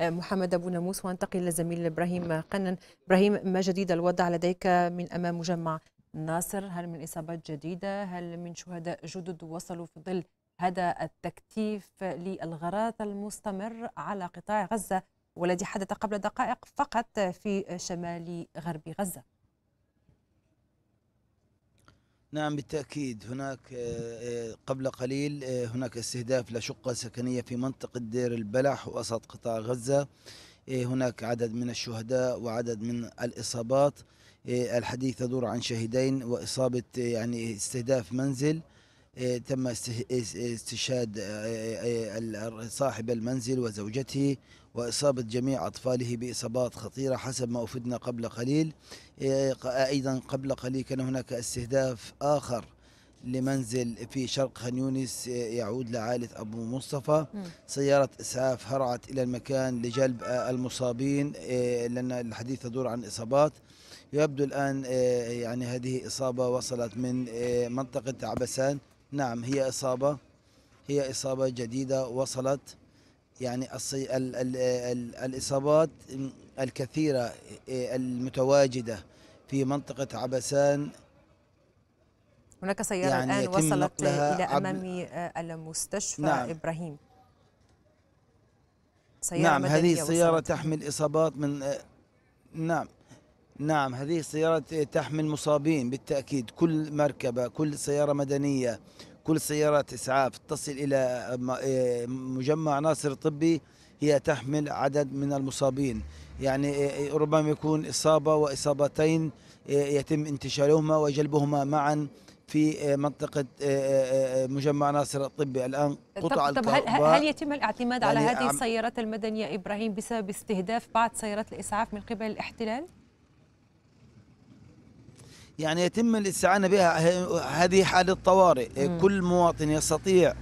آه، محمد أبو ناموس وانتقل للزميل إبراهيم قنن إبراهيم ما جديد الوضع لديك من أمام مجمع ناصر هل من إصابات جديدة هل من شهداء جدد وصلوا في ظل هذا التكتيف للغارات المستمر على قطاع غزة والذي حدث قبل دقائق فقط في شمال غرب غزة نعم بالتأكيد هناك آه، آه، قبل قليل آه، هناك استهداف لشقة سكنية في منطقة دير البلح وسط قطاع غزة هناك عدد من الشهداء وعدد من الإصابات الحديث يدور عن شهيدين وإصابة يعني استهداف منزل إيه، تم استشهاد إيه، إيه، صاحب المنزل وزوجته وإصابة جميع أطفاله بإصابات خطيرة حسب ما أفدنا قبل قليل أيضا قبل قليل كان هناك استهداف آخر لمنزل في شرق خان يونس يعود لعائلة أبو مصطفى سيارة إسعاف هرعت إلى المكان لجلب آه، المصابين لأن الحديث يدور عن إصابات يبدو الآن يعني هذه إصابة وصلت من منطقة عبسان نعم هي إصابة هي إصابة جديدة وصلت يعني الصي... ال... ال... ال... الإصابات الكثيرة إيه، المتواجدة في منطقة عبسان هناك سيارة يعني الآن وصلت إلى أمام عب... آه، المستشفى نعم. إبراهيم سيارة نعم هذه السيارة وصلت. تحمل إصابات من آه، نعم نعم هذه السيارات تحمل مصابين بالتأكيد كل مركبة كل سيارة مدنية كل سيارات إسعاف تصل إلى إيه، مجمع ناصر الطبي هي تحمل عدد من المصابين يعني إيه، إيه، ربما يكون إصابة وإصابتين يتم انتشالهما وجلبهما معا في منطقة مجمع ناصر الطبي الآن قطع طب, طب هل, هل يتم الاعتماد على يعني هذه السيارات المدنية إبراهيم بسبب استهداف بعض سيارات الإسعاف من قبل الاحتلال؟ يعني يتم الاستعانة بها هذه حالة طوارئ كل مواطن يستطيع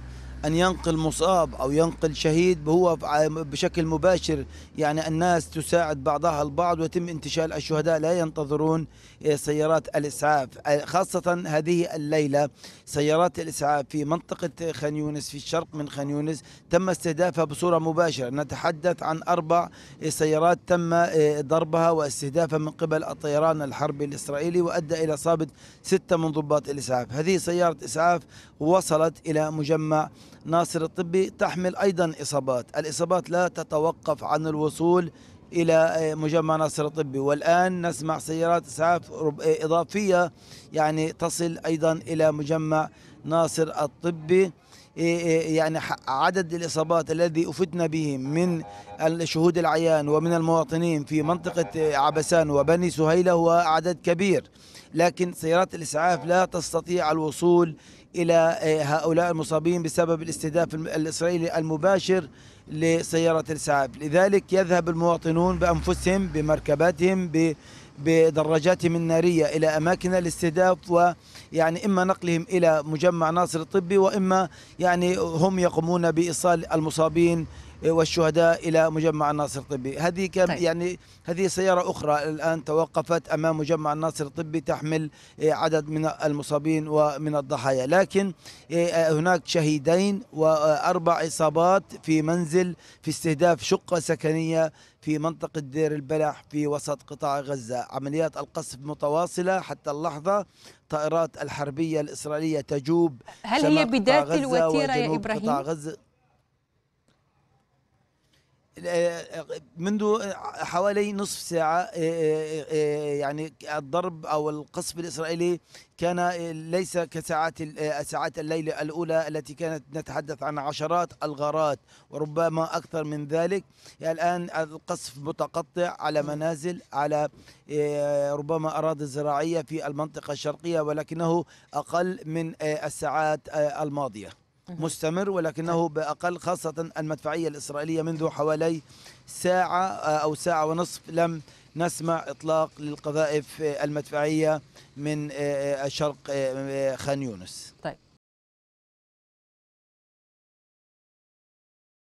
أن ينقل مصاب أو ينقل شهيد هو بشكل مباشر يعني الناس تساعد بعضها البعض ويتم انتشال الشهداء لا ينتظرون آه، سيارات الإسعاف آه، خاصة هذه الليلة سيارات الإسعاف في منطقة خان يونس في الشرق من خان يونس تم استهدافها بصورة مباشرة نتحدث عن أربع آه، سيارات تم ضربها واستهدافها من قبل الطيران الحربي الإسرائيلي وأدى إلى إصابة ستة من ضباط الإسعاف هذه سيارة إسعاف وصلت إلى مجمع ناصر الطبي تحمل أيضا إصابات الإصابات لا تتوقف عن الوصول إلى مجمع ناصر الطبي والآن نسمع سيارات إسعاف إضافية يعني تصل أيضا إلى مجمع ناصر الطبي إيه، إيه، يعني عدد الإصابات الذي أفتنا به من الشهود العيان ومن المواطنين في منطقة إيه، عبسان وبني سهيلة هو عدد كبير لكن سيارات الإسعاف لا تستطيع الوصول إلى هؤلاء المصابين بسبب الاستهداف الإسرائيلي المباشر لسيارة الإسعاف لذلك يذهب المواطنون بأنفسهم بمركباتهم ب بدراجاتهم النارية إلى أماكن الاستهداف ويعني إما نقلهم إلى مجمع ناصر الطبي وإما يعني هم يقومون بإيصال المصابين إيه، والشهداء الى مجمع الناصر الطبي هذه كان طيب. يعني هذه سياره اخرى الان توقفت امام مجمع الناصر الطبي تحمل إيه، عدد من المصابين ومن الضحايا لكن إيه، هناك شهيدين واربع اصابات في منزل في استهداف شقه سكنيه في منطقة دير البلح في وسط قطاع غزة عمليات القصف متواصلة حتى اللحظة طائرات الحربية الإسرائيلية تجوب هل هي بداية الوتيرة يا إبراهيم؟ قطاع غزة منذ حوالي نصف ساعة آه، آه، آه، يعني الضرب أو القصف الإسرائيلي كان ليس كساعات ساعات الليل الأولى التي كانت نتحدث عن عشرات الغارات وربما أكثر من ذلك الآن القصف متقطع على نعم. منازل على ربما أراضي زراعية في المنطقة الشرقية ولكنه أقل من الساعات الماضية مستمر ولكنه طيب. بأقل خاصة المدفعية الإسرائيلية منذ حوالي ساعة آه، أو ساعة ونصف لم نسمع إطلاق للقذائف المدفعية من آه، آه، شرق خان يونس طيب